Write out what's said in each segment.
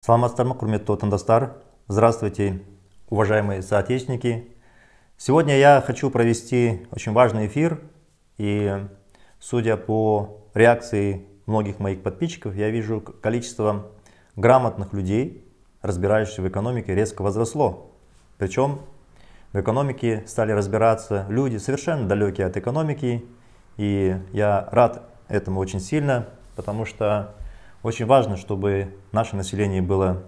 саламатсыздар ма құрметті отандастар здравствуйте уважаемые соотечественники сегодня я хочу провести очень важный эфир и судя по реакции многих моих подписчиков я вижу количество грамотных людей разбирающихся в экономике резко возросло причем в экономике стали разбираться люди совершенно далекие от экономики и я рад этому очень сильно потому что очень важно, чтобы наше население было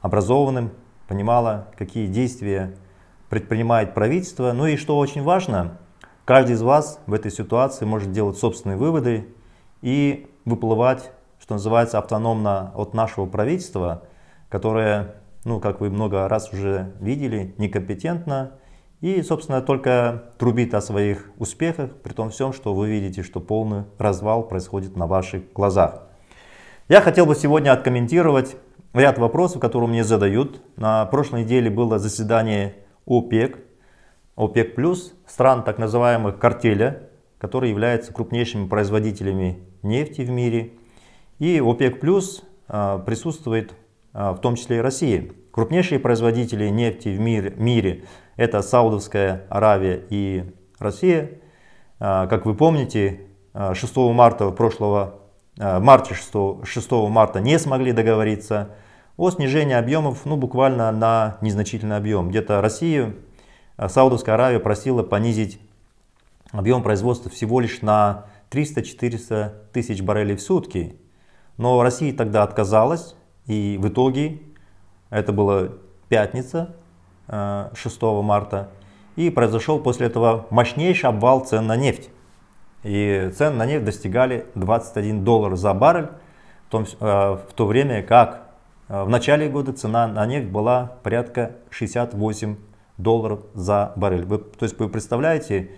образованным, понимало, какие действия предпринимает правительство. Ну и что очень важно, каждый из вас в этой ситуации может делать собственные выводы и выплывать, что называется, автономно от нашего правительства, которое, ну, как вы много раз уже видели, некомпетентно и, собственно, только трубит о своих успехах, при том всем, что вы видите, что полный развал происходит на ваших глазах. Я хотел бы сегодня откомментировать ряд вопросов, которые мне задают. На прошлой неделе было заседание ОПЕК, ОПЕК+, плюс стран так называемых картеля, которые являются крупнейшими производителями нефти в мире. И ОПЕК+, плюс а, присутствует а, в том числе и Россия. Крупнейшие производители нефти в мир, мире – это Саудовская Аравия и Россия. А, как вы помните, 6 марта прошлого Э, марте 6, 6 марта не смогли договориться о снижении объемов ну, буквально на незначительный объем. Где-то Россию, э, Саудовская Аравия просила понизить объем производства всего лишь на 300-400 тысяч баррелей в сутки. Но Россия тогда отказалась, и в итоге, это было пятница 6 э, марта, и произошел после этого мощнейший обвал цен на нефть. И цены на нефть достигали 21 доллар за баррель, в, том, э, в то время как э, в начале года цена на нефть была порядка 68 долларов за баррель. Вы, то есть вы представляете,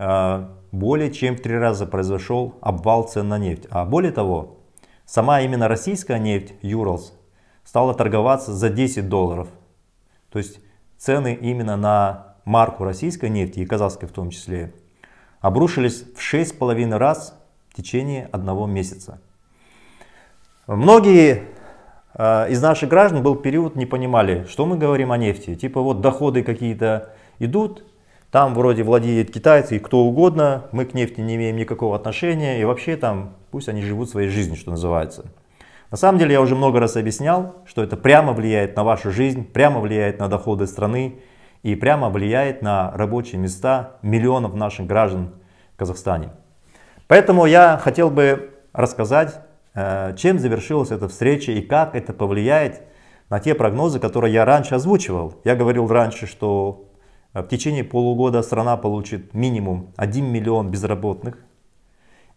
э, более чем в три раза произошел обвал цен на нефть. А более того, сама именно российская нефть Юралс стала торговаться за 10 долларов. То есть цены именно на марку российской нефти и казахской в том числе обрушились в 6,5 раз в течение одного месяца. Многие э, из наших граждан был период, не понимали, что мы говорим о нефти. Типа вот доходы какие-то идут, там вроде владеет китайцы и кто угодно, мы к нефти не имеем никакого отношения, и вообще там пусть они живут своей жизнью, что называется. На самом деле я уже много раз объяснял, что это прямо влияет на вашу жизнь, прямо влияет на доходы страны, и прямо влияет на рабочие места миллионов наших граждан в Казахстане. Поэтому я хотел бы рассказать, э, чем завершилась эта встреча и как это повлияет на те прогнозы, которые я раньше озвучивал. Я говорил раньше, что э, в течение полугода страна получит минимум 1 миллион безработных,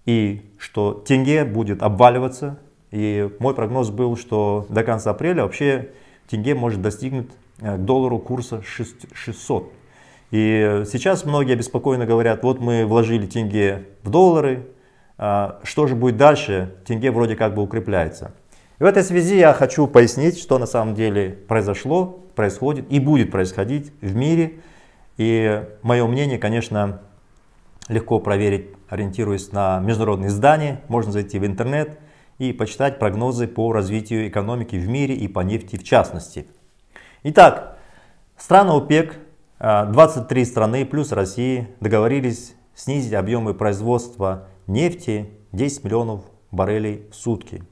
и что тенге будет обваливаться. И мой прогноз был, что до конца апреля вообще тенге может достигнуть к э, доллару курса 600. И сейчас многие обеспокоенно говорят, вот мы вложили тенге в доллары, а, что же будет дальше, тенге вроде как бы укрепляется. И в этой связи я хочу пояснить, что на самом деле произошло, происходит и будет происходить в мире. И мое мнение, конечно, легко проверить, ориентируясь на международные издания. Можно зайти в интернет и почитать прогнозы по развитию экономики в мире и по нефти в частности. Итак, страны ОПЕК, 23 э, страны плюс Россия договорились снизить объемы производства нефти 10 миллионов баррелей в сутки.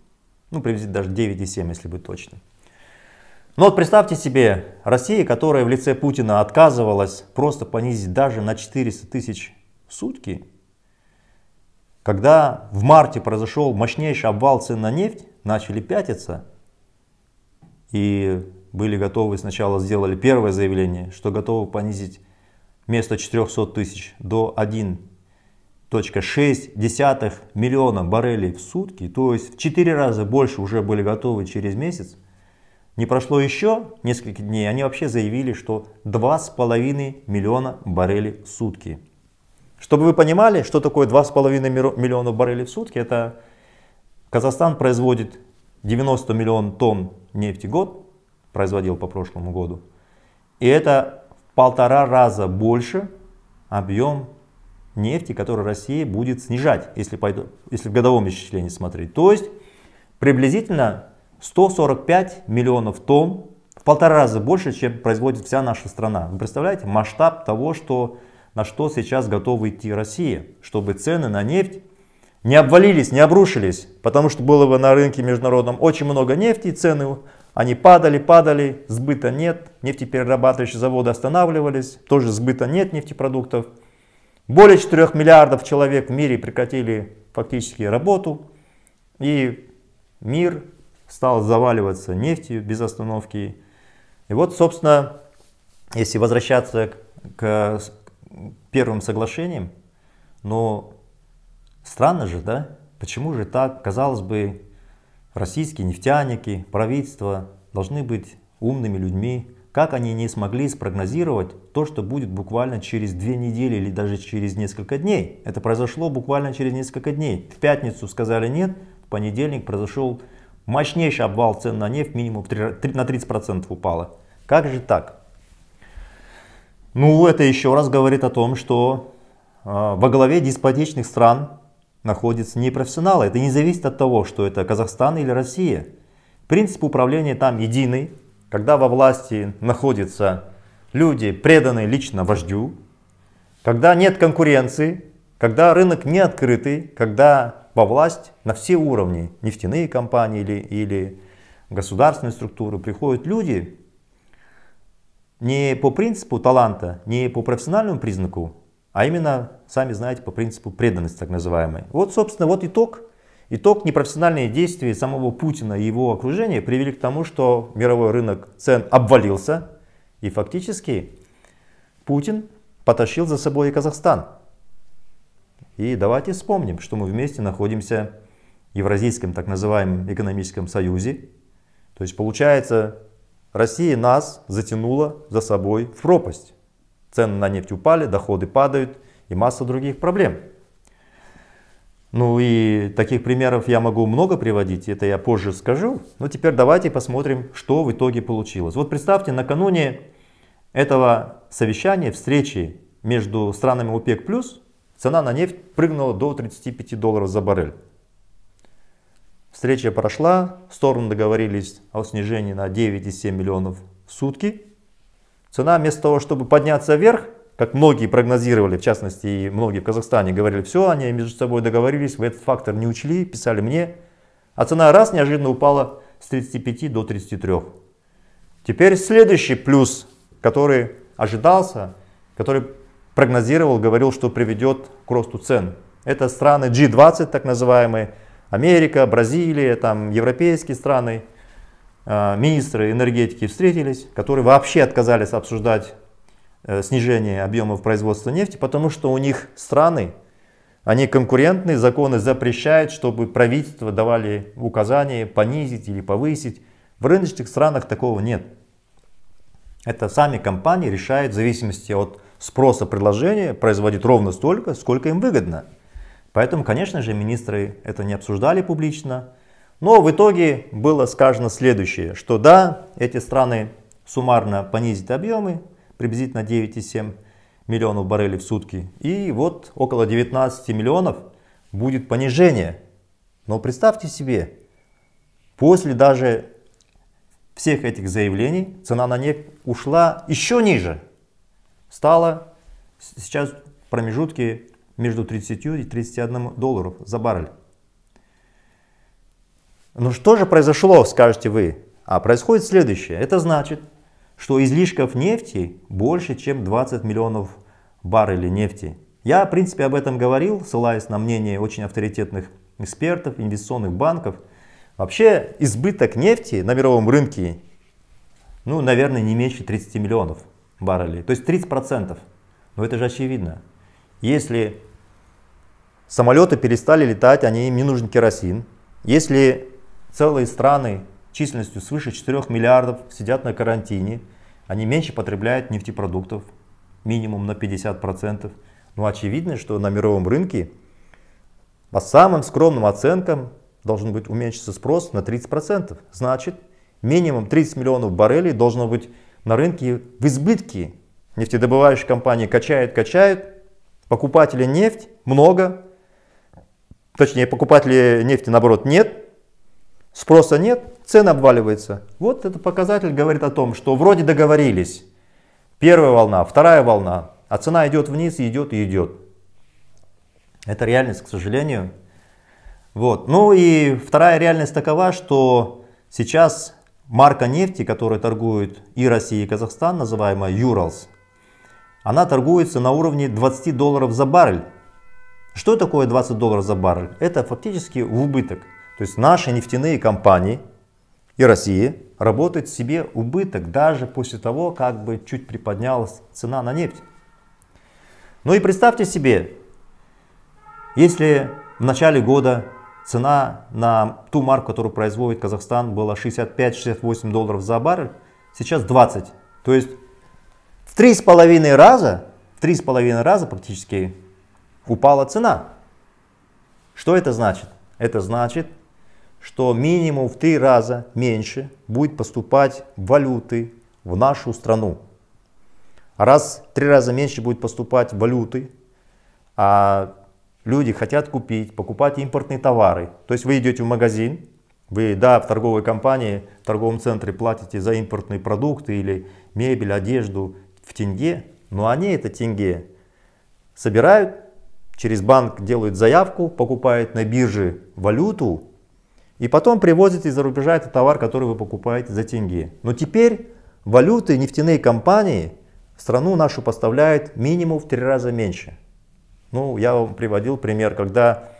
Ну, приблизительно даже 9,7, если быть точным. Но вот представьте себе, Россия, которая в лице Путина отказывалась просто понизить даже на 400 тысяч в сутки, когда в марте произошел мощнейший обвал цен на нефть, начали пятиться, и были готовы, сначала сделали первое заявление, что готовы понизить вместо 400 тысяч до 1,6 миллиона баррелей в сутки, то есть в 4 раза больше уже были готовы через месяц, не прошло еще несколько дней, они вообще заявили, что 2,5 миллиона баррелей в сутки. Чтобы вы понимали, что такое 2,5 миллиона баррелей в сутки, это Казахстан производит 90 миллион тонн нефти год, производил по прошлому году. И это в полтора раза больше объем нефти, который Россия будет снижать, если, пойду, если в годовом исчислении смотреть. То есть приблизительно 145 миллионов тонн, в полтора раза больше, чем производит вся наша страна. Вы представляете масштаб того, что, на что сейчас готова идти Россия, чтобы цены на нефть не обвалились, не обрушились, потому что было бы на рынке международном очень много нефти, цены они падали, падали, сбыта нет, нефтеперерабатывающие заводы останавливались, тоже сбыта нет нефтепродуктов. Более 4 миллиардов человек в мире прекратили фактически работу, и мир стал заваливаться нефтью без остановки. И вот, собственно, если возвращаться к, к первым соглашениям, но Странно же, да? Почему же так? Казалось бы, российские нефтяники, правительство должны быть умными людьми. Как они не смогли спрогнозировать то, что будет буквально через две недели или даже через несколько дней? Это произошло буквально через несколько дней. В пятницу сказали нет, в понедельник произошел мощнейший обвал цен на нефть, минимум на 30% упало. Как же так? Ну, это еще раз говорит о том, что а, во главе деспотичных стран находятся не профессионалы. Это не зависит от того, что это Казахстан или Россия. Принцип управления там единый. Когда во власти находятся люди, преданные лично вождю, когда нет конкуренции, когда рынок не открытый, когда во власть на все уровни, нефтяные компании или, или государственные структуры, приходят люди не по принципу таланта, не по профессиональному признаку, а именно, сами знаете, по принципу преданности так называемой. Вот, собственно, вот итог. Итог непрофессиональные действия самого Путина и его окружения привели к тому, что мировой рынок цен обвалился, и фактически Путин потащил за собой и Казахстан. И давайте вспомним, что мы вместе находимся в Евразийском так называемом экономическом союзе. То есть получается, Россия нас затянула за собой в пропасть. Цены на нефть упали, доходы падают и масса других проблем. Ну и таких примеров я могу много приводить, это я позже скажу. Но теперь давайте посмотрим, что в итоге получилось. Вот представьте, накануне этого совещания, встречи между странами ОПЕК+, цена на нефть прыгнула до 35 долларов за баррель. Встреча прошла, стороны договорились о снижении на 9,7 миллионов в сутки. Цена вместо того, чтобы подняться вверх, как многие прогнозировали, в частности и многие в Казахстане говорили, все, они между собой договорились, вы этот фактор не учли, писали мне, а цена раз неожиданно упала с 35 до 33. Теперь следующий плюс, который ожидался, который прогнозировал, говорил, что приведет к росту цен. Это страны G20, так называемые, Америка, Бразилия, там, европейские страны. Э, министры энергетики встретились, которые вообще отказались обсуждать э, снижение объемов производства нефти, потому что у них страны, они конкурентные, законы запрещают, чтобы правительство давали указания понизить или повысить. В рыночных странах такого нет. Это сами компании решают в зависимости от спроса предложения производить ровно столько, сколько им выгодно. Поэтому, конечно же, министры это не обсуждали публично, но в итоге было сказано следующее, что да, эти страны суммарно понизят объемы приблизительно 9,7 миллионов баррелей в сутки. И вот около 19 миллионов будет понижение. Но представьте себе, после даже всех этих заявлений цена на нефть ушла еще ниже. Стала сейчас в промежутке между 30 и 31 долларов за баррель. Но «Ну что же произошло, скажете вы? А происходит следующее. Это значит, что излишков нефти больше, чем 20 миллионов баррелей нефти. Я, в принципе, об этом говорил, ссылаясь на мнение очень авторитетных экспертов, инвестиционных банков. Вообще, избыток нефти на мировом рынке, ну, наверное, не меньше 30 миллионов баррелей. То есть 30%. Но это же очевидно. Если самолеты перестали летать, они, им не нужен керосин. Если Целые страны численностью свыше 4 миллиардов сидят на карантине, они меньше потребляют нефтепродуктов, минимум на 50%. Но ну, очевидно, что на мировом рынке по самым скромным оценкам должен быть уменьшится спрос на 30%. Значит, минимум 30 миллионов баррелей должно быть на рынке в избытке. Нефтедобывающие компании качают, качают, покупателей нефть много, точнее покупателей нефти наоборот нет, спроса нет, цена обваливается. Вот этот показатель говорит о том, что вроде договорились. Первая волна, вторая волна, а цена идет вниз, идет и идет. Это реальность, к сожалению. Вот. Ну и вторая реальность такова, что сейчас марка нефти, которая торгует и Россия, и Казахстан, называемая Юралс, она торгуется на уровне 20 долларов за баррель. Что такое 20 долларов за баррель? Это фактически в убыток. То есть наши нефтяные компании и России работают себе убыток даже после того, как бы чуть приподнялась цена на нефть. Ну и представьте себе, если в начале года цена на ту марку, которую производит Казахстан, была 65-68 долларов за баррель, сейчас 20. То есть в 3,5 раза, в 3,5 раза практически упала цена. Что это значит? Это значит, что минимум в три раза меньше будет поступать валюты в нашу страну. Раз в три раза меньше будет поступать валюты, а люди хотят купить, покупать импортные товары. То есть вы идете в магазин, вы, да, в торговой компании, в торговом центре платите за импортные продукты или мебель, одежду в тенге, но они это тенге собирают, через банк делают заявку, покупают на бирже валюту, и потом привозите из-за рубежа этот товар, который вы покупаете за тенге. Но теперь валюты нефтяные компании в страну нашу поставляют минимум в три раза меньше. Ну, я вам приводил пример, когда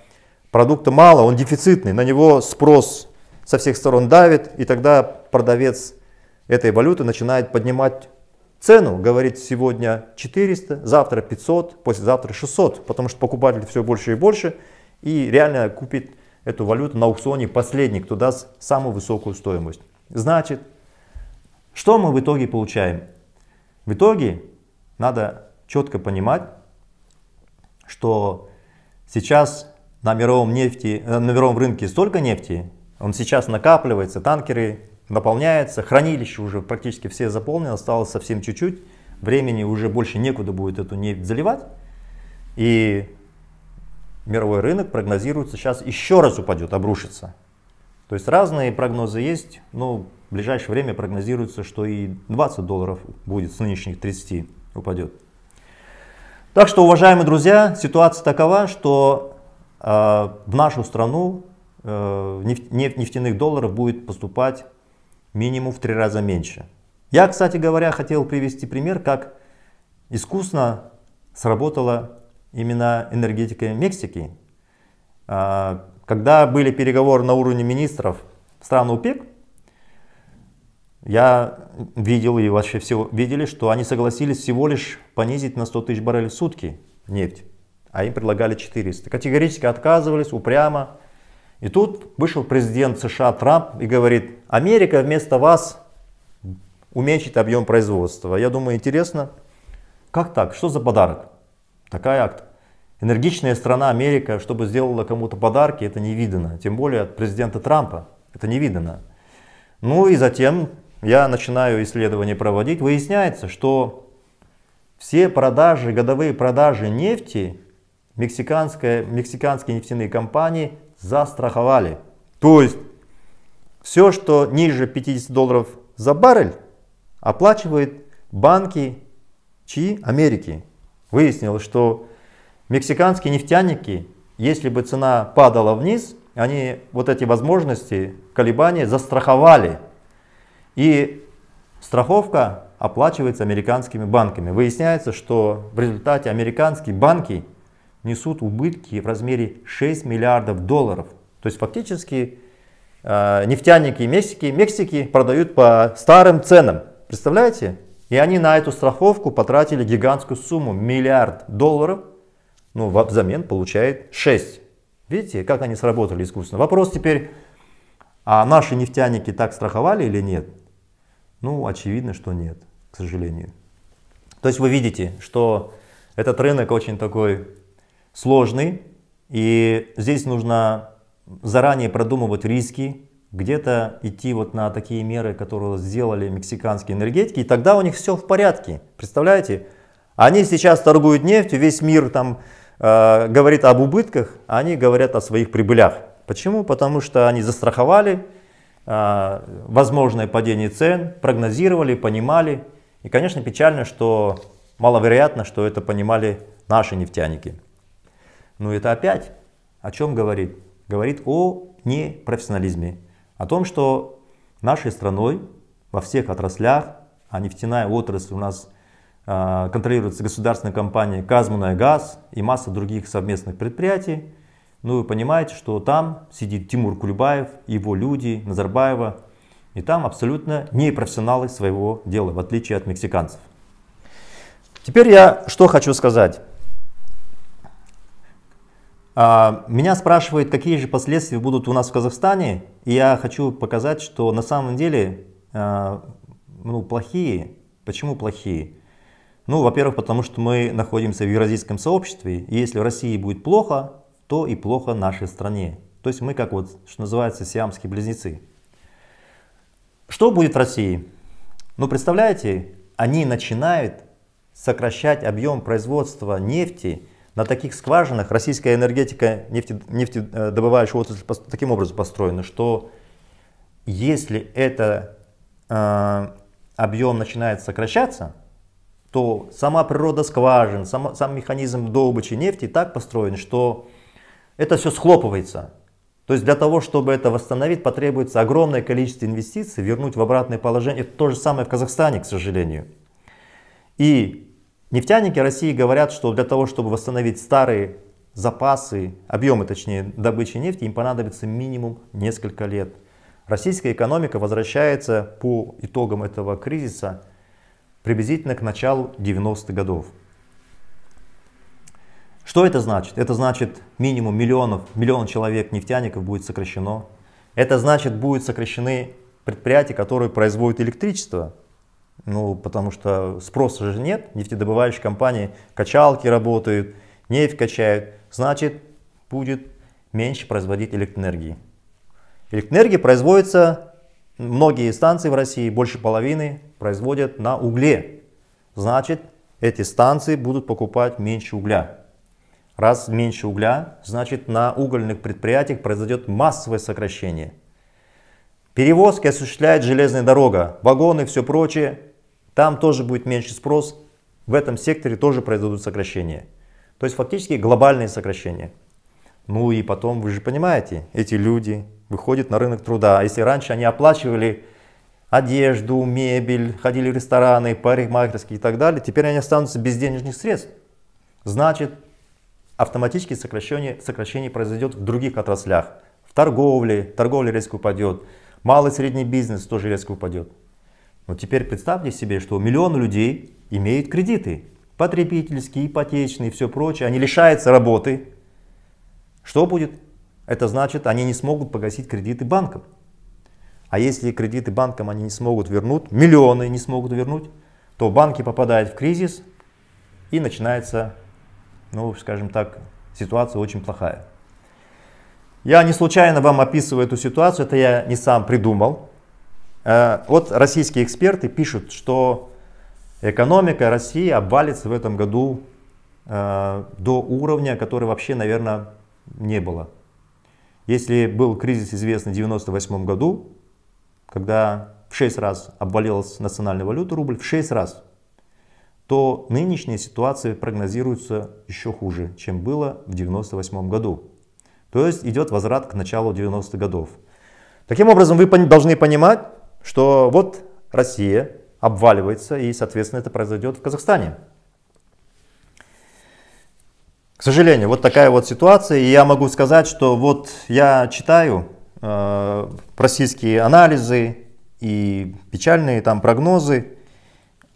продукта мало, он дефицитный, на него спрос со всех сторон давит, и тогда продавец этой валюты начинает поднимать цену, говорит сегодня 400, завтра 500, послезавтра 600, потому что покупатель все больше и больше, и реально купит эту валюту на аукционе последний, кто даст самую высокую стоимость. Значит, что мы в итоге получаем? В итоге надо четко понимать, что сейчас на мировом, нефти, э, на мировом рынке столько нефти, он сейчас накапливается, танкеры наполняются, хранилище уже практически все заполнено, осталось совсем чуть-чуть, времени уже больше некуда будет эту нефть заливать. И мировой рынок прогнозируется сейчас еще раз упадет, обрушится. То есть разные прогнозы есть, но в ближайшее время прогнозируется, что и 20 долларов будет с нынешних 30 упадет. Так что, уважаемые друзья, ситуация такова, что э, в нашу страну э, нефтяных долларов будет поступать минимум в три раза меньше. Я, кстати говоря, хотел привести пример, как искусно сработала именно энергетикой Мексики. А, когда были переговоры на уровне министров стран ОПЕК, я видел и вообще все видели, что они согласились всего лишь понизить на 100 тысяч баррелей в сутки нефть, а им предлагали 400. Категорически отказывались, упрямо. И тут вышел президент США Трамп и говорит, Америка вместо вас уменьшит объем производства. Я думаю, интересно, как так, что за подарок? такая акт. Энергичная страна Америка, чтобы сделала кому-то подарки, это не видно, Тем более от президента Трампа это не видно. Ну и затем я начинаю исследование проводить. Выясняется, что все продажи, годовые продажи нефти мексиканские, мексиканские нефтяные компании застраховали. То есть все, что ниже 50 долларов за баррель, оплачивает банки чьи? Америки. Выяснилось, что мексиканские нефтяники, если бы цена падала вниз, они вот эти возможности колебаний застраховали. И страховка оплачивается американскими банками. Выясняется, что в результате американские банки несут убытки в размере 6 миллиардов долларов. То есть фактически э, нефтяники Мексики, Мексики продают по старым ценам. Представляете? И они на эту страховку потратили гигантскую сумму, миллиард долларов, ну, взамен получает 6. Видите, как они сработали искусственно. Вопрос теперь, а наши нефтяники так страховали или нет? Ну, очевидно, что нет, к сожалению. То есть вы видите, что этот рынок очень такой сложный, и здесь нужно заранее продумывать риски, где-то идти вот на такие меры, которые сделали мексиканские энергетики, и тогда у них все в порядке. Представляете? Они сейчас торгуют нефтью, весь мир там э, говорит об убытках, а они говорят о своих прибылях. Почему? Потому что они застраховали э, возможное падение цен, прогнозировали, понимали. И, конечно, печально, что маловероятно, что это понимали наши нефтяники. Но это опять о чем говорит? Говорит о непрофессионализме о том, что нашей страной во всех отраслях, а нефтяная отрасль у нас э, контролируется государственной компанией «Казмуная газ» и масса других совместных предприятий. Ну вы понимаете, что там сидит Тимур Кульбаев, его люди, Назарбаева, и там абсолютно не профессионалы своего дела, в отличие от мексиканцев. Теперь я что хочу сказать. А, меня спрашивают, какие же последствия будут у нас в Казахстане. И я хочу показать, что на самом деле а, ну, плохие. Почему плохие? Ну, во-первых, потому что мы находимся в евразийском сообществе. И если в России будет плохо, то и плохо нашей стране. То есть мы как вот, что называется, сиамские близнецы. Что будет в России? Ну, представляете, они начинают сокращать объем производства нефти – на таких скважинах российская энергетика нефтедобывающая отрасль таким образом построена, что если этот э, объем начинает сокращаться, то сама природа скважин, сам, сам механизм добычи нефти так построен, что это все схлопывается. То есть для того, чтобы это восстановить, потребуется огромное количество инвестиций, вернуть в обратное положение. Это то же самое в Казахстане, к сожалению. И Нефтяники России говорят, что для того, чтобы восстановить старые запасы, объемы точнее добычи нефти, им понадобится минимум несколько лет. Российская экономика возвращается по итогам этого кризиса приблизительно к началу 90-х годов. Что это значит? Это значит минимум миллионов, миллион человек нефтяников будет сокращено. Это значит будут сокращены предприятия, которые производят электричество, ну, потому что спроса же нет, нефтедобывающие компании, качалки работают, нефть качают, значит, будет меньше производить электроэнергии. Электроэнергия производится, многие станции в России, больше половины, производят на угле. Значит, эти станции будут покупать меньше угля. Раз меньше угля, значит на угольных предприятиях произойдет массовое сокращение. Перевозки осуществляет железная дорога, вагоны, все прочее. Там тоже будет меньше спрос, в этом секторе тоже произойдут сокращения. То есть фактически глобальные сокращения. Ну и потом, вы же понимаете, эти люди выходят на рынок труда. А если раньше они оплачивали одежду, мебель, ходили в рестораны, парикмахерские и так далее, теперь они останутся без денежных средств. Значит, автоматически сокращение, сокращение произойдет в других отраслях. В торговле, торговля резко упадет, малый и средний бизнес тоже резко упадет. Но теперь представьте себе, что миллион людей имеют кредиты, потребительские, ипотечные и все прочее, они лишаются работы. Что будет? Это значит, они не смогут погасить кредиты банкам. А если кредиты банкам они не смогут вернуть, миллионы не смогут вернуть, то банки попадают в кризис и начинается, ну, скажем так, ситуация очень плохая. Я не случайно вам описываю эту ситуацию, это я не сам придумал. Э, вот российские эксперты пишут, что экономика России обвалится в этом году э, до уровня, который вообще, наверное, не было. Если был кризис известный в 1998 году, когда в 6 раз обвалилась национальная валюта рубль, в 6 раз, то нынешняя ситуация прогнозируется еще хуже, чем было в 1998 году. То есть идет возврат к началу 90-х годов. Таким образом, вы должны понимать, что вот Россия обваливается, и, соответственно, это произойдет в Казахстане. К сожалению, вот такая вот ситуация. И я могу сказать, что вот я читаю э, российские анализы и печальные там прогнозы,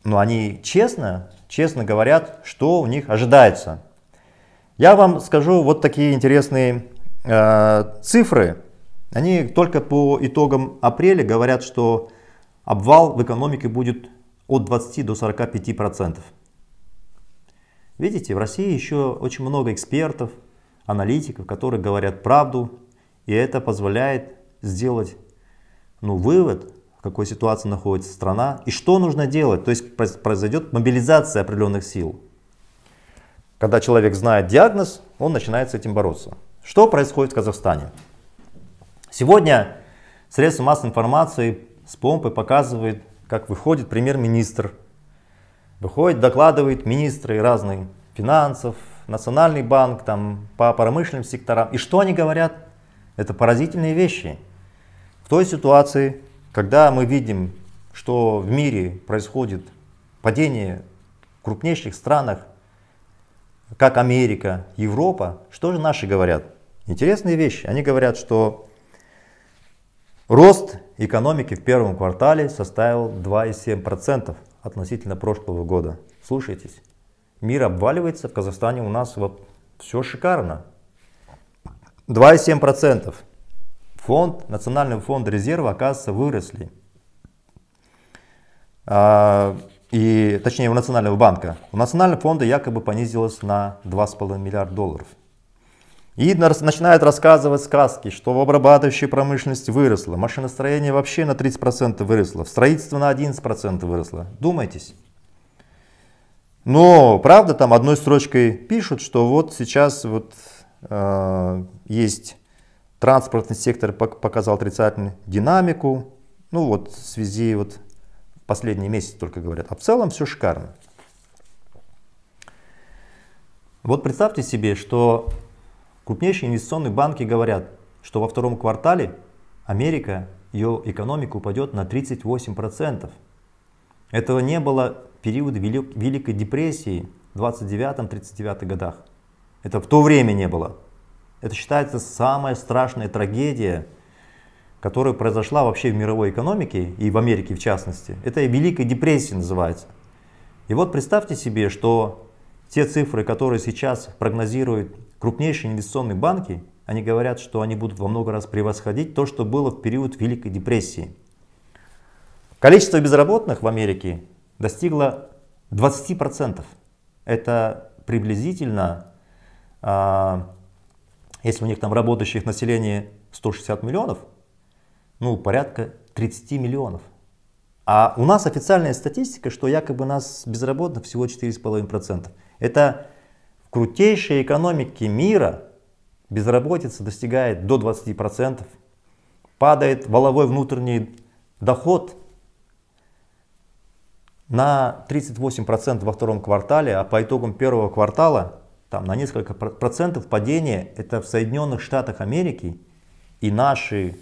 но они честно, честно говорят, что у них ожидается. Я вам скажу вот такие интересные э, цифры. Они только по итогам апреля говорят, что обвал в экономике будет от 20 до 45 процентов. Видите, в России еще очень много экспертов, аналитиков, которые говорят правду, и это позволяет сделать ну, вывод, в какой ситуации находится страна и что нужно делать. То есть произойдет мобилизация определенных сил. Когда человек знает диагноз, он начинает с этим бороться. Что происходит в Казахстане? Сегодня средства массовой информации с помпой показывают, как выходит премьер-министр. Выходит, докладывает министры разных финансов, Национальный банк, там, по промышленным секторам. И что они говорят? Это поразительные вещи. В той ситуации, когда мы видим, что в мире происходит падение в крупнейших странах, как Америка, Европа, что же наши говорят? Интересные вещи. Они говорят, что Рост экономики в первом квартале составил 2,7% относительно прошлого года. Слушайтесь, мир обваливается, в Казахстане у нас вот все шикарно. 2,7%. Фонд, Национальный фонд резерва, оказывается, выросли. А, и, точнее, у Национального банка. У Национального фонда якобы понизилось на 2,5 миллиарда долларов. И начинает рассказывать сказки, что в обрабатывающей промышленности выросло, машиностроение вообще на 30% выросло, в строительство на 11% выросло. Думайтесь. Но, правда, там одной строчкой пишут, что вот сейчас вот э, есть транспортный сектор показал отрицательную динамику, ну вот в связи вот последний месяц только говорят, а в целом все шикарно. Вот представьте себе, что Крупнейшие инвестиционные банки говорят, что во втором квартале Америка, ее экономика упадет на 38%. Этого не было в период Великой депрессии в 29-39 годах. Это в то время не было. Это считается самая страшная трагедия, которая произошла вообще в мировой экономике и в Америке в частности. Это и Великая депрессия называется. И вот представьте себе, что те цифры, которые сейчас прогнозирует Крупнейшие инвестиционные банки, они говорят, что они будут во много раз превосходить то, что было в период Великой депрессии. Количество безработных в Америке достигло 20%. Это приблизительно, а, если у них там работающих население 160 миллионов, ну порядка 30 миллионов. А у нас официальная статистика, что якобы у нас безработных всего 4,5%. Это крутейшие экономики мира безработица достигает до 20%, падает валовой внутренний доход на 38% во втором квартале, а по итогам первого квартала там на несколько процентов падение это в Соединенных Штатах Америки и наши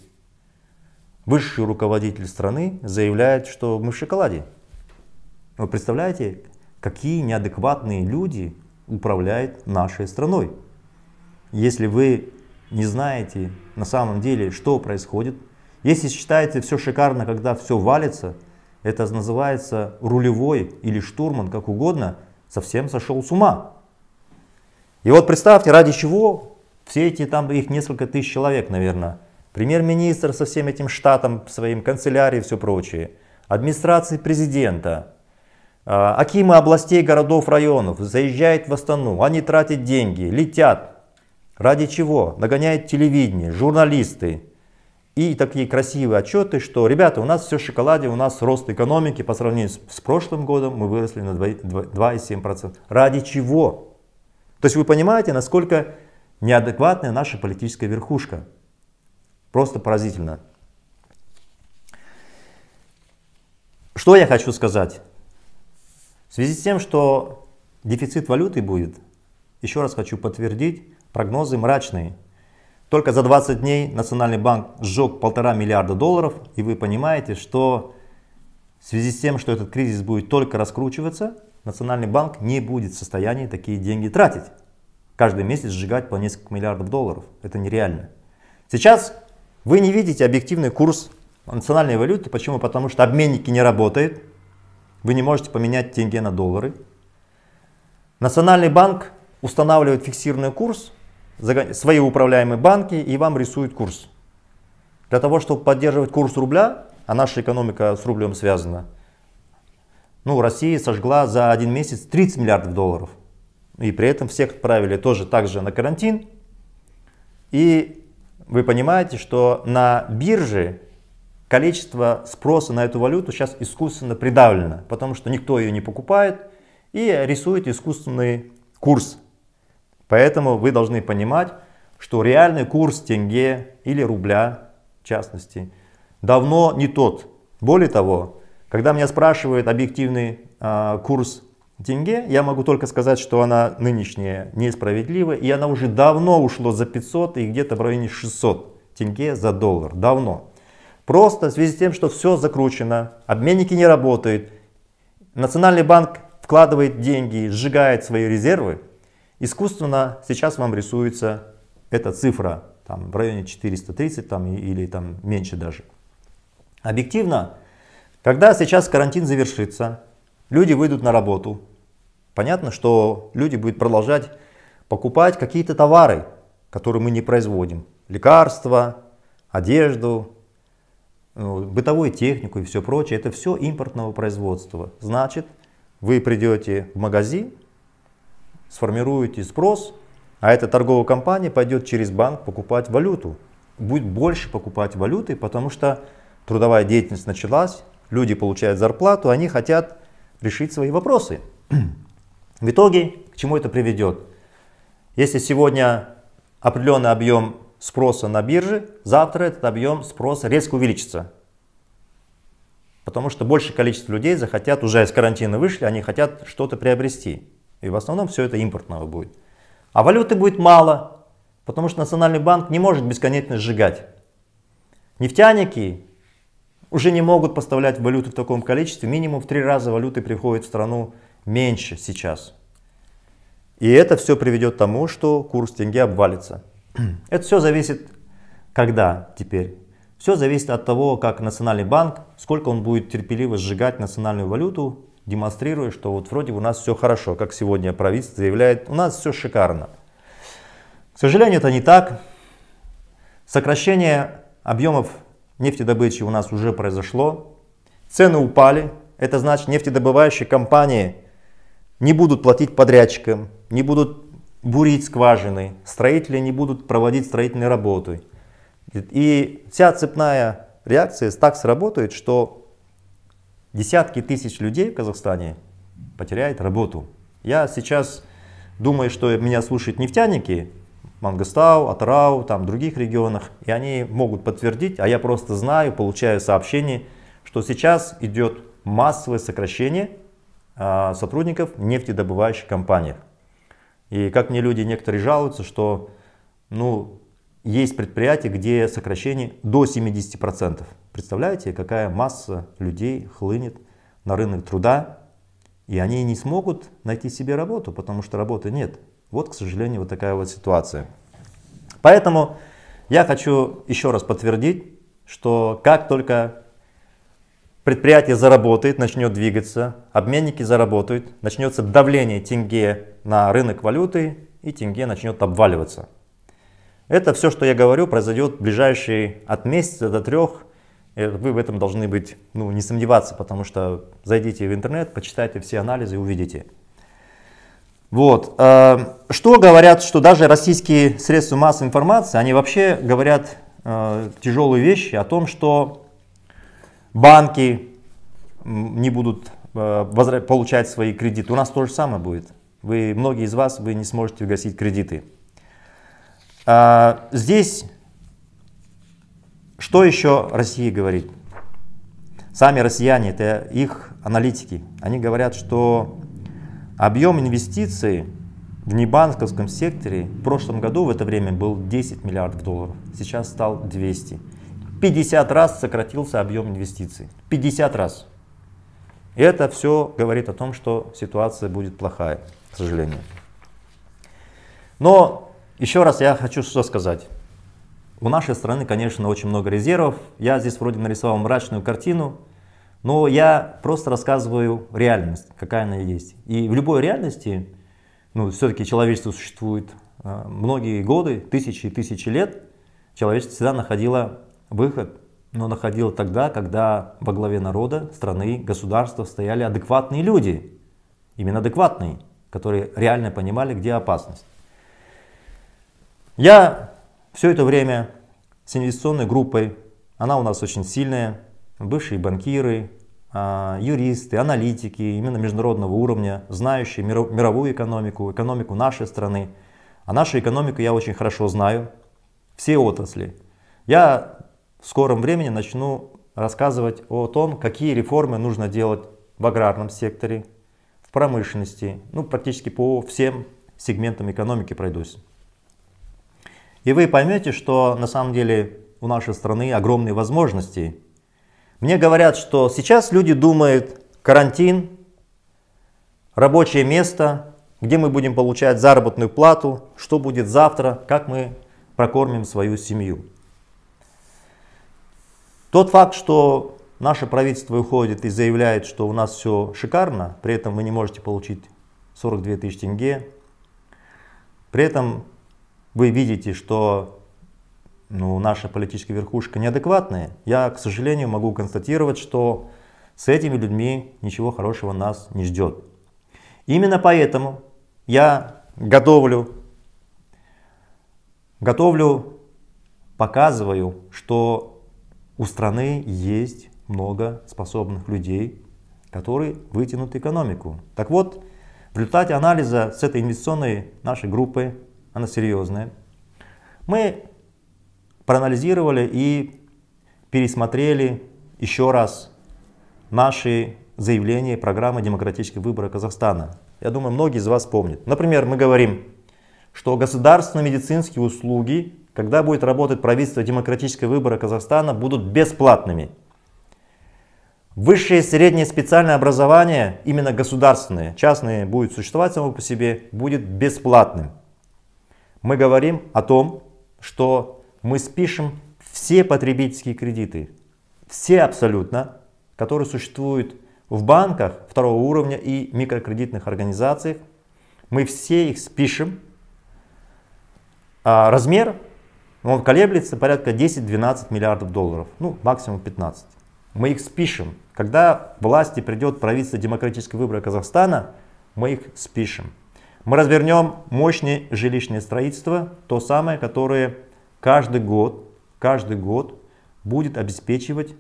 высшие руководители страны заявляют, что мы в шоколаде. Вы представляете, какие неадекватные люди управляет нашей страной. Если вы не знаете на самом деле, что происходит, если считаете все шикарно, когда все валится, это называется рулевой или штурман, как угодно, совсем сошел с ума. И вот представьте, ради чего все эти там, их несколько тысяч человек, наверное, премьер-министр со всем этим штатом своим, канцелярией, и все прочее, администрации президента, Акимы а областей, городов, районов заезжают в Астану, они тратят деньги, летят. Ради чего? Нагоняют телевидение, журналисты. И такие красивые отчеты, что, ребята, у нас все в шоколаде, у нас рост экономики по сравнению с, прошлым годом, мы выросли на 2,7%. Ради чего? То есть вы понимаете, насколько неадекватная наша политическая верхушка. Просто поразительно. Что я хочу сказать? В связи с тем, что дефицит валюты будет, еще раз хочу подтвердить, прогнозы мрачные. Только за 20 дней Национальный банк сжег полтора миллиарда долларов, и вы понимаете, что в связи с тем, что этот кризис будет только раскручиваться, Национальный банк не будет в состоянии такие деньги тратить. Каждый месяц сжигать по несколько миллиардов долларов. Это нереально. Сейчас вы не видите объективный курс национальной валюты. Почему? Потому что обменники не работают. Вы не можете поменять тенге на доллары. Национальный банк устанавливает фиксированный курс, свои управляемые банки и вам рисуют курс. Для того, чтобы поддерживать курс рубля, а наша экономика с рублем связана, ну, Россия сожгла за один месяц 30 миллиардов долларов. И при этом всех отправили тоже так же на карантин. И вы понимаете, что на бирже количество спроса на эту валюту сейчас искусственно придавлено, потому что никто ее не покупает и рисует искусственный курс. Поэтому вы должны понимать, что реальный курс тенге или рубля, в частности, давно не тот. Более того, когда меня спрашивают объективный э, курс тенге, я могу только сказать, что она нынешняя несправедлива, и она уже давно ушла за 500 и где-то в районе 600 тенге за доллар. Давно. Просто в связи с тем, что все закручено, обменники не работают, Национальный банк вкладывает деньги, сжигает свои резервы, искусственно сейчас вам рисуется эта цифра там, в районе 430 там, или там, меньше даже. Объективно, когда сейчас карантин завершится, люди выйдут на работу. Понятно, что люди будут продолжать покупать какие-то товары, которые мы не производим. Лекарства, одежду, бытовой технику и все прочее, это все импортного производства. Значит, вы придете в магазин, сформируете спрос, а эта торговая компания пойдет через банк покупать валюту. Будет больше покупать валюты, потому что трудовая деятельность началась, люди получают зарплату, они хотят решить свои вопросы. В итоге, к чему это приведет? Если сегодня определенный объем спроса на бирже, завтра этот объем спроса резко увеличится. Потому что большее количество людей захотят, уже из карантина вышли, они хотят что-то приобрести. И в основном все это импортного будет. А валюты будет мало, потому что Национальный банк не может бесконечно сжигать. Нефтяники уже не могут поставлять валюту в таком количестве. Минимум в три раза валюты приходит в страну меньше сейчас. И это все приведет к тому, что курс тенге обвалится. Это все зависит, когда теперь. Все зависит от того, как Национальный банк, сколько он будет терпеливо сжигать национальную валюту, демонстрируя, что вот вроде у нас все хорошо, как сегодня правительство заявляет, у нас все шикарно. К сожалению, это не так. Сокращение объемов нефтедобычи у нас уже произошло. Цены упали. Это значит, нефтедобывающие компании не будут платить подрядчикам, не будут бурить скважины, строители не будут проводить строительные работы. И вся цепная реакция так сработает, что десятки тысяч людей в Казахстане потеряет работу. Я сейчас думаю, что меня слушают нефтяники, Мангустау, Атарау, там других регионах, и они могут подтвердить, а я просто знаю, получаю сообщение, что сейчас идет массовое сокращение а, сотрудников в нефтедобывающих компаниях. И как мне люди некоторые жалуются, что ну, есть предприятия, где сокращение до 70%. Представляете, какая масса людей хлынет на рынок труда, и они не смогут найти себе работу, потому что работы нет. Вот, к сожалению, вот такая вот ситуация. Поэтому я хочу еще раз подтвердить, что как только предприятие заработает, начнет двигаться, обменники заработают, начнется давление тенге на рынок валюты и тенге начнет обваливаться. Это все, что я говорю, произойдет в ближайшие от месяца до трех. Э, вы в этом должны быть, ну, не сомневаться, потому что зайдите в интернет, почитайте все анализы и увидите. Вот. Э, что говорят, что даже российские средства массовой информации, они вообще говорят э, тяжелые вещи о том, что банки не будут э, получать свои кредиты. У нас то же самое будет. Вы, многие из вас, вы не сможете гасить кредиты. А, здесь, что еще Россия говорит? Сами россияне, это их аналитики, они говорят, что объем инвестиций в небанковском секторе в прошлом году в это время был 10 миллиардов долларов, сейчас стал 200. 50 раз сократился объем инвестиций. 50 раз. И это все говорит о том, что ситуация будет плохая, к сожалению. Но еще раз я хочу что сказать. У нашей страны, конечно, очень много резервов. Я здесь вроде нарисовал мрачную картину, но я просто рассказываю реальность, какая она есть. И в любой реальности, ну, все-таки человечество существует э, многие годы, тысячи и тысячи лет, человечество всегда находило выход, но находил тогда, когда во главе народа, страны, государства стояли адекватные люди, именно адекватные, которые реально понимали, где опасность. Я все это время с инвестиционной группой, она у нас очень сильная, бывшие банкиры, а, юристы, аналитики именно международного уровня, знающие мировую экономику, экономику нашей страны. А нашу экономику я очень хорошо знаю, все отрасли. Я в скором времени начну рассказывать о том, какие реформы нужно делать в аграрном секторе, в промышленности, ну практически по всем сегментам экономики пройдусь. И вы поймете, что на самом деле у нашей страны огромные возможности. Мне говорят, что сейчас люди думают карантин, рабочее место, где мы будем получать заработную плату, что будет завтра, как мы прокормим свою семью. Тот факт, что наше правительство уходит и заявляет, что у нас все шикарно, при этом вы не можете получить 42 тысячи тенге, при этом вы видите, что ну, наша политическая верхушка неадекватная, я, к сожалению, могу констатировать, что с этими людьми ничего хорошего нас не ждет. Именно поэтому я готовлю, готовлю, показываю, что у страны есть много способных людей, которые вытянут экономику. Так вот, в результате анализа с этой инвестиционной нашей группы, она серьезная, мы проанализировали и пересмотрели еще раз наши заявления программы демократических выборов Казахстана. Я думаю, многие из вас помнят. Например, мы говорим, что государственные медицинские услуги когда будет работать правительство демократической выбора Казахстана, будут бесплатными. Высшее и среднее специальное образование, именно государственное, частное будет существовать само по себе, будет бесплатным. Мы говорим о том, что мы спишем все потребительские кредиты, все абсолютно, которые существуют в банках второго уровня и микрокредитных организациях. Мы все их спишем. А размер он колеблется порядка 10-12 миллиардов долларов, ну максимум 15. Мы их спишем. Когда власти придет правительство демократических выборы Казахстана, мы их спишем. Мы развернем мощное жилищное строительство, то самое, которое каждый год, каждый год будет обеспечивать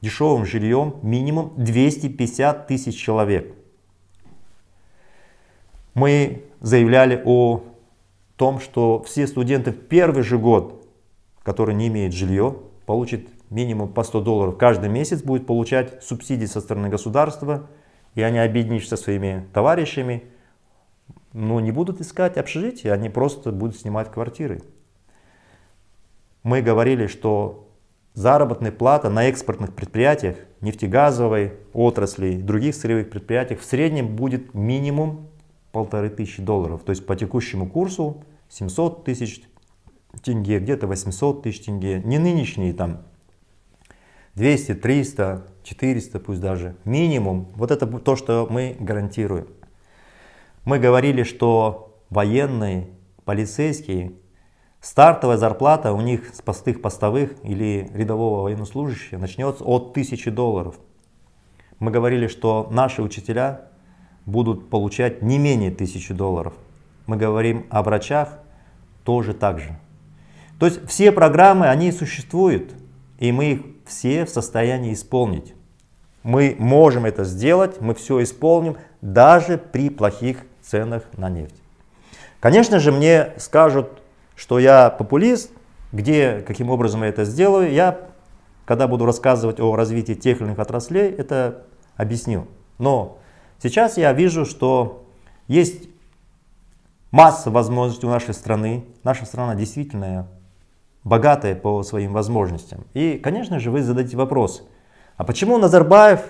дешевым жильем минимум 250 тысяч человек. Мы заявляли о том, что все студенты в первый же год, которые не имеют жилье, получат минимум по 100 долларов каждый месяц, будет получать субсидии со стороны государства, и они объединятся со своими товарищами, но не будут искать общежитие, они просто будут снимать квартиры. Мы говорили, что заработная плата на экспортных предприятиях, нефтегазовой отрасли, и других сырьевых предприятиях в среднем будет минимум полторы тысячи долларов. То есть по текущему курсу 700 тысяч тенге, где-то 800 тысяч тенге. Не нынешние там 200, 300, 400 пусть даже. Минимум. Вот это то, что мы гарантируем. Мы говорили, что военные, полицейские, стартовая зарплата у них с постых, постовых или рядового военнослужащего начнется от 1000 долларов. Мы говорили, что наши учителя будут получать не менее 1000 долларов. Мы говорим о врачах тоже так же. То есть все программы, они существуют, и мы их все в состоянии исполнить. Мы можем это сделать, мы все исполним, даже при плохих ценах на нефть. Конечно же, мне скажут, что я популист, где, каким образом я это сделаю, я, когда буду рассказывать о развитии тех или иных отраслей, это объясню. Но Сейчас я вижу, что есть масса возможностей у нашей страны. Наша страна действительно богатая по своим возможностям. И, конечно же, вы зададите вопрос, а почему Назарбаев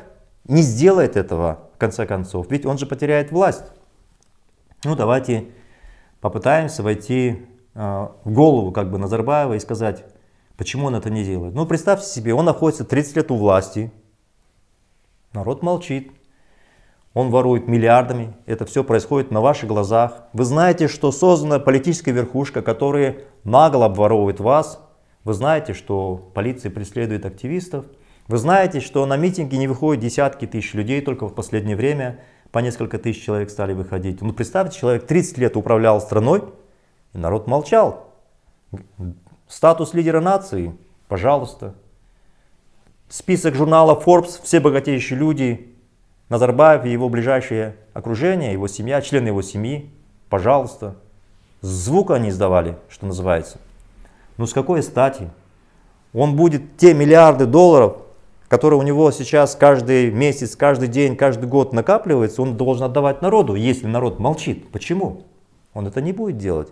не сделает этого, в конце концов? Ведь он же потеряет власть. Ну, давайте попытаемся войти э, в голову как бы Назарбаева и сказать, почему он это не делает. Ну, представьте себе, он находится 30 лет у власти, народ молчит, он ворует миллиардами, это все происходит на ваших глазах. Вы знаете, что создана политическая верхушка, которая нагло обворовывает вас. Вы знаете, что полиция преследует активистов. Вы знаете, что на митинги не выходят десятки тысяч людей, только в последнее время по несколько тысяч человек стали выходить. Ну представьте, человек 30 лет управлял страной, и народ молчал. Статус лидера нации, пожалуйста. Список журнала Forbes, все богатейшие люди, Назарбаев и его ближайшее окружение, его семья, члены его семьи, пожалуйста. Звука они издавали, что называется. Но с какой стати? Он будет те миллиарды долларов, которые у него сейчас каждый месяц, каждый день, каждый год накапливается, он должен отдавать народу, если народ молчит. Почему? Он это не будет делать.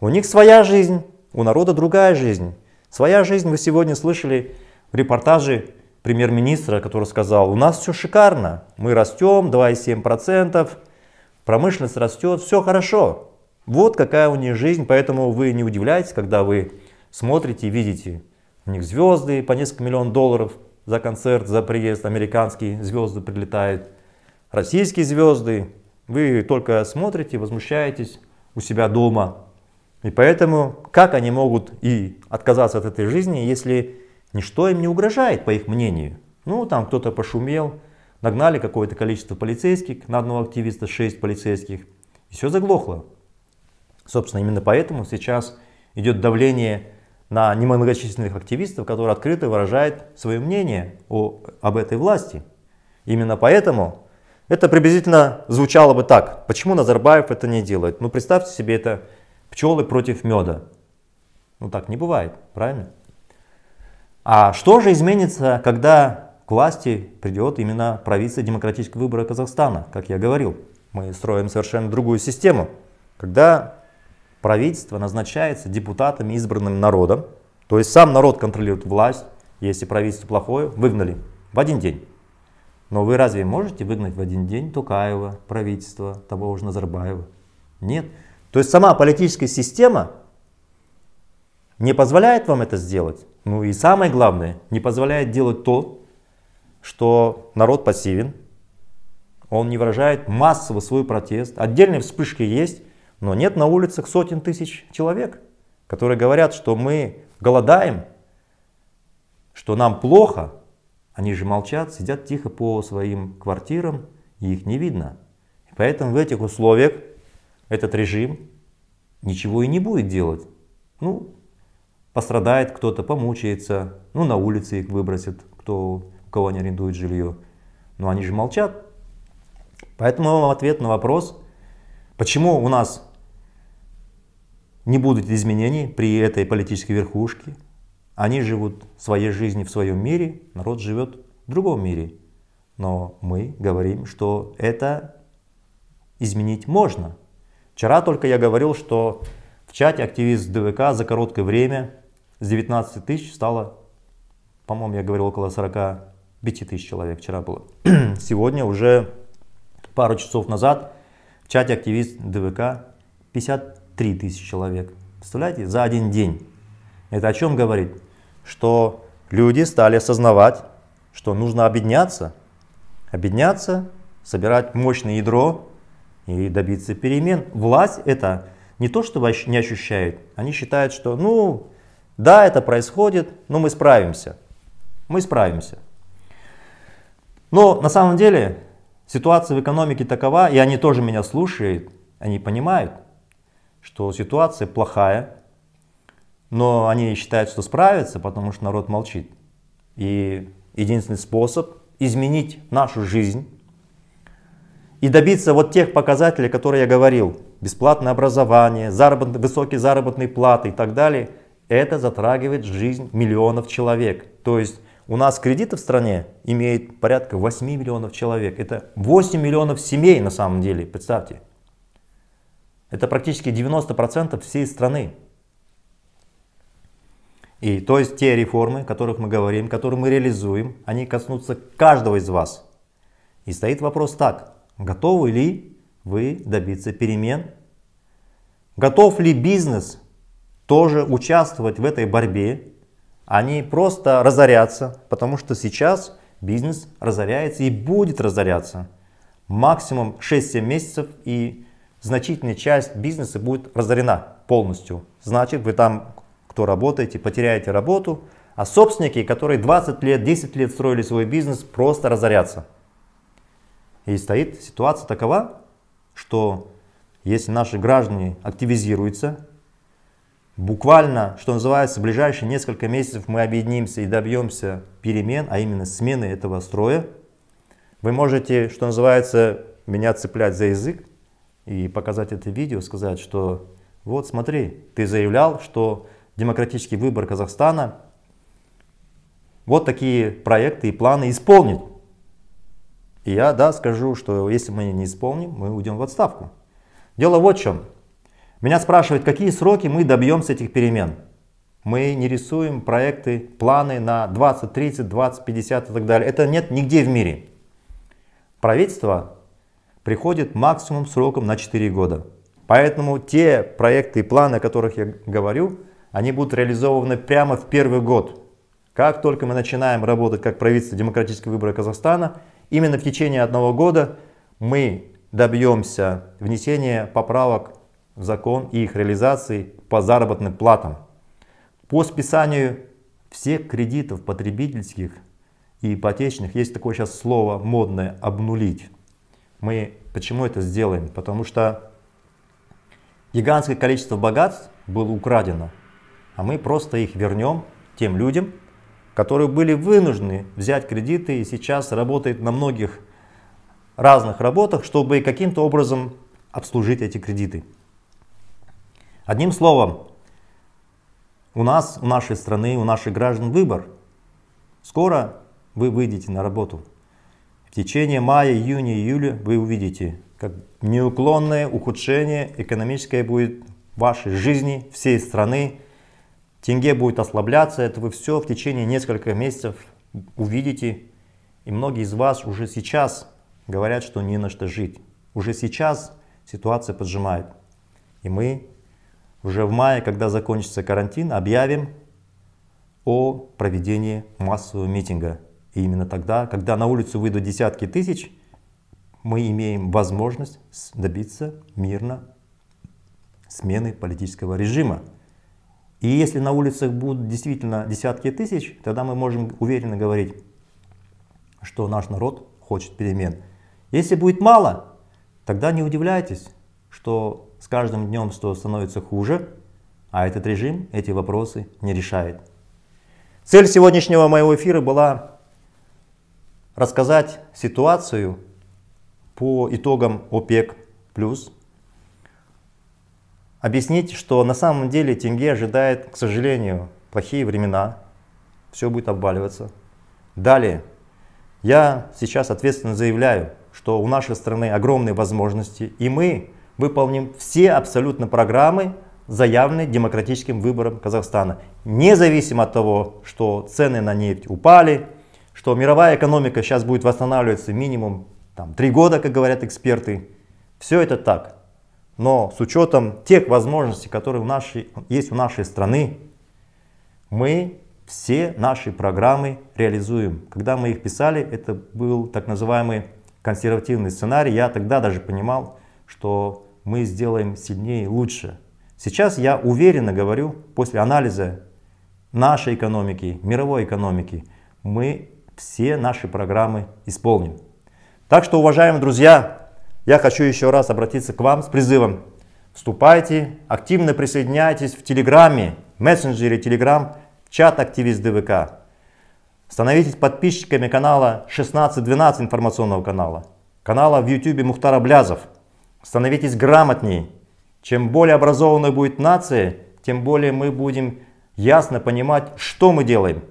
У них своя жизнь, у народа другая жизнь. Своя жизнь, вы сегодня слышали в репортаже премьер-министра, который сказал, у нас все шикарно, мы растем 2,7%, промышленность растет, все хорошо. Вот какая у них жизнь, поэтому вы не удивляйтесь, когда вы смотрите и видите у них звезды по несколько миллионов долларов за концерт, за приезд, американские звезды прилетают, российские звезды. Вы только смотрите, возмущаетесь у себя дома. И поэтому, как они могут и отказаться от этой жизни, если Ничто им не угрожает, по их мнению. Ну, там кто-то пошумел, нагнали какое-то количество полицейских, на одного активиста 6 полицейских, и все заглохло. Собственно, именно поэтому сейчас идет давление на немногочисленных активистов, которые открыто выражают свое мнение о, об этой власти. Именно поэтому это приблизительно звучало бы так. Почему Назарбаев это не делает? Ну представьте себе, это пчелы против меда. Ну так не бывает, правильно? А что же изменится, когда к власти придет именно правительство демократического выбора Казахстана? Как я говорил, мы строим совершенно другую систему. Когда правительство назначается депутатами, избранным народом, то есть сам народ контролирует власть, если правительство плохое, выгнали в один день. Но вы разве можете выгнать в один день Тукаева, правительство, того же Назарбаева? Нет. То есть сама политическая система не позволяет вам это сделать. Ну и самое главное, не позволяет делать то, что народ пассивен, он не выражает массово свой протест. Отдельные вспышки есть, но нет на улицах сотен тысяч человек, которые говорят, что мы голодаем, что нам плохо. Они же молчат, сидят тихо по своим квартирам, и их не видно. И поэтому в этих условиях этот режим ничего и не будет делать. Ну, пострадает кто-то, помучается, ну на улице их выбросят, кто, у кого они арендуют жилье. Но они же молчат. Поэтому в ответ на вопрос, почему у нас не будут изменений при этой политической верхушке, они живут своей жизнью в своем мире, народ живет в другом мире. Но мы говорим, что это изменить можно. Вчера только я говорил, что в чате активист ДВК за короткое время с 19 тысяч стало, по-моему, я говорил, около 45 тысяч человек вчера было. Сегодня уже пару часов назад в чате активист ДВК 53 тысячи человек. Представляете, за один день. Это о чем говорит? Что люди стали осознавать, что нужно объединяться, объединяться, собирать мощное ядро и добиться перемен. Власть это не то, что не ощущают. они считают, что ну да, это происходит, но мы справимся. Мы справимся. Но на самом деле ситуация в экономике такова, и они тоже меня слушают, они понимают, что ситуация плохая, но они считают, что справятся, потому что народ молчит. И единственный способ изменить нашу жизнь и добиться вот тех показателей, которые я говорил, бесплатное образование, заработ, высокие заработные платы и так далее – это затрагивает жизнь миллионов человек. То есть у нас кредиты в стране имеет порядка 8 миллионов человек. Это 8 миллионов семей на самом деле, представьте. Это практически 90% всей страны. И то есть те реформы, о которых мы говорим, которые мы реализуем, они коснутся каждого из вас. И стоит вопрос так, готовы ли вы добиться перемен? Готов ли бизнес тоже участвовать в этой борьбе, они а просто разорятся, потому что сейчас бизнес разоряется и будет разоряться. Максимум 6-7 месяцев и значительная часть бизнеса будет разорена полностью. Значит, вы там, кто работаете, потеряете работу, а собственники, которые 20 лет, 10 лет строили свой бизнес, просто разорятся. И стоит ситуация такова, что если наши граждане активизируются, Буквально, что называется, в ближайшие несколько месяцев мы объединимся и добьемся перемен, а именно смены этого строя. Вы можете, что называется, меня цеплять за язык и показать это видео, сказать, что вот смотри, ты заявлял, что демократический выбор Казахстана вот такие проекты и планы исполнит. И я, да, скажу, что если мы не исполним, мы уйдем в отставку. Дело вот в чем. Меня спрашивают, какие сроки мы добьемся этих перемен. Мы не рисуем проекты, планы на 20, 30, 20, 50 и так далее. Это нет нигде в мире. Правительство приходит максимум сроком на 4 года. Поэтому те проекты и планы, о которых я говорю, они будут реализованы прямо в первый год. Как только мы начинаем работать как правительство демократического выбора Казахстана, именно в течение одного года мы добьемся внесения поправок закон и их реализации по заработным платам. По списанию всех кредитов потребительских и ипотечных есть такое сейчас слово модное «обнулить». Мы почему это сделаем? Потому что гигантское количество богатств было украдено, а мы просто их вернем тем людям, которые были вынуждены взять кредиты и сейчас работают на многих разных работах, чтобы каким-то образом обслужить эти кредиты. Одним словом, у нас, у нашей страны, у наших граждан выбор. Скоро вы выйдете на работу. В течение мая, июня, июля вы увидите, как неуклонное ухудшение экономическое будет в вашей жизни, всей страны. Тенге будет ослабляться, это вы все в течение нескольких месяцев увидите. И многие из вас уже сейчас говорят, что не на что жить. Уже сейчас ситуация поджимает. И мы уже в мае, когда закончится карантин, объявим о проведении массового митинга. И именно тогда, когда на улицу выйдут десятки тысяч, мы имеем возможность добиться мирно смены политического режима. И если на улицах будут действительно десятки тысяч, тогда мы можем уверенно говорить, что наш народ хочет перемен. Если будет мало, тогда не удивляйтесь, что с каждым днем что становится хуже, а этот режим эти вопросы не решает. Цель сегодняшнего моего эфира была рассказать ситуацию по итогам ОПЕК+, плюс, объяснить, что на самом деле тенге ожидает, к сожалению, плохие времена, все будет обваливаться. Далее, я сейчас ответственно заявляю, что у нашей страны огромные возможности, и мы выполним все абсолютно программы, заявленные демократическим выбором Казахстана. Независимо от того, что цены на нефть упали, что мировая экономика сейчас будет восстанавливаться минимум там, 3 года, как говорят эксперты. Все это так. Но с учетом тех возможностей, которые у нашей, есть у нашей страны, мы все наши программы реализуем. Когда мы их писали, это был так называемый консервативный сценарий. Я тогда даже понимал, что мы сделаем сильнее и лучше. Сейчас я уверенно говорю, после анализа нашей экономики, мировой экономики, мы все наши программы исполним. Так что, уважаемые друзья, я хочу еще раз обратиться к вам с призывом. Вступайте, активно присоединяйтесь в Телеграме, мессенджере Телеграм, чат «Активист ДВК». Становитесь подписчиками канала 1612 информационного канала, канала в Ютубе Мухтара Блязов – становитесь грамотней. Чем более образованной будет нация, тем более мы будем ясно понимать, что мы делаем.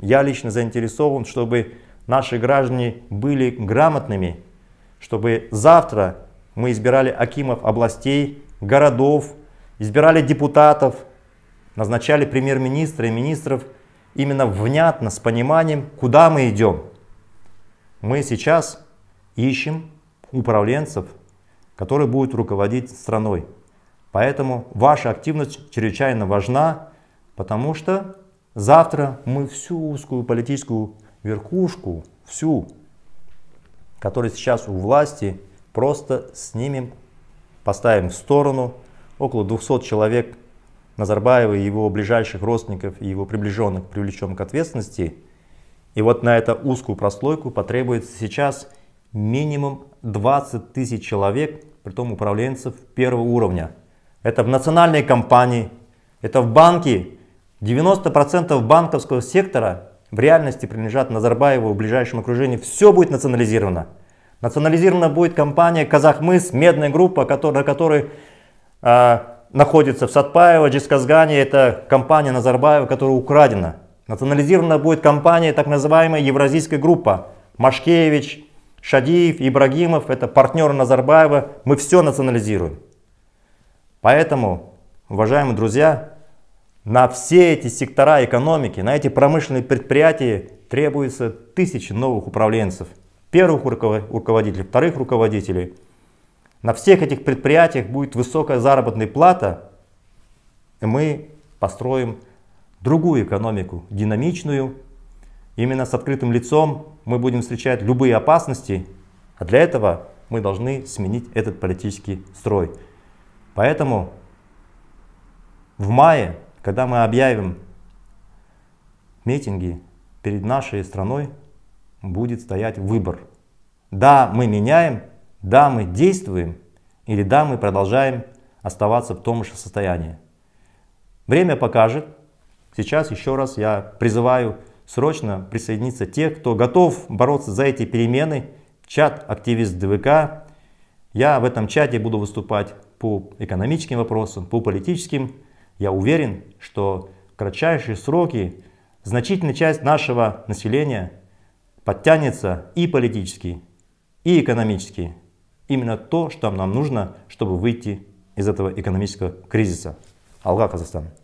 Я лично заинтересован, чтобы наши граждане были грамотными, чтобы завтра мы избирали акимов областей, городов, избирали депутатов, назначали премьер-министра и министров именно внятно, с пониманием, куда мы идем. Мы сейчас ищем управленцев, который будет руководить страной. Поэтому ваша активность чрезвычайно важна, потому что завтра мы всю узкую политическую верхушку, всю, которая сейчас у власти, просто снимем, поставим в сторону. Около 200 человек Назарбаева и его ближайших родственников и его приближенных привлечем к ответственности. И вот на эту узкую прослойку потребуется сейчас минимум 20 тысяч человек притом управленцев первого уровня. Это в национальной компании, это в банке. 90% банковского сектора в реальности принадлежат Назарбаеву в ближайшем окружении. Все будет национализировано. Национализирована будет компания «Казахмыс», медная группа, на которой э, находится в Сатпаево, Джисказгане. Это компания Назарбаева, которая украдена. Национализирована будет компания так называемая «Евразийская группа». Машкевич, Шадиев, Ибрагимов, это партнеры Назарбаева, мы все национализируем. Поэтому, уважаемые друзья, на все эти сектора экономики, на эти промышленные предприятия требуется тысячи новых управленцев. Первых руководителей, вторых руководителей. На всех этих предприятиях будет высокая заработная плата, и мы построим другую экономику, динамичную, Именно с открытым лицом мы будем встречать любые опасности, а для этого мы должны сменить этот политический строй. Поэтому в мае, когда мы объявим митинги, перед нашей страной будет стоять выбор. Да, мы меняем, да, мы действуем, или да, мы продолжаем оставаться в том же состоянии. Время покажет. Сейчас еще раз я призываю срочно присоединиться те, кто готов бороться за эти перемены. Чат «Активист ДВК». Я в этом чате буду выступать по экономическим вопросам, по политическим. Я уверен, что в кратчайшие сроки значительная часть нашего населения подтянется и политически, и экономически. Именно то, что нам нужно, чтобы выйти из этого экономического кризиса. Алга, Казахстан.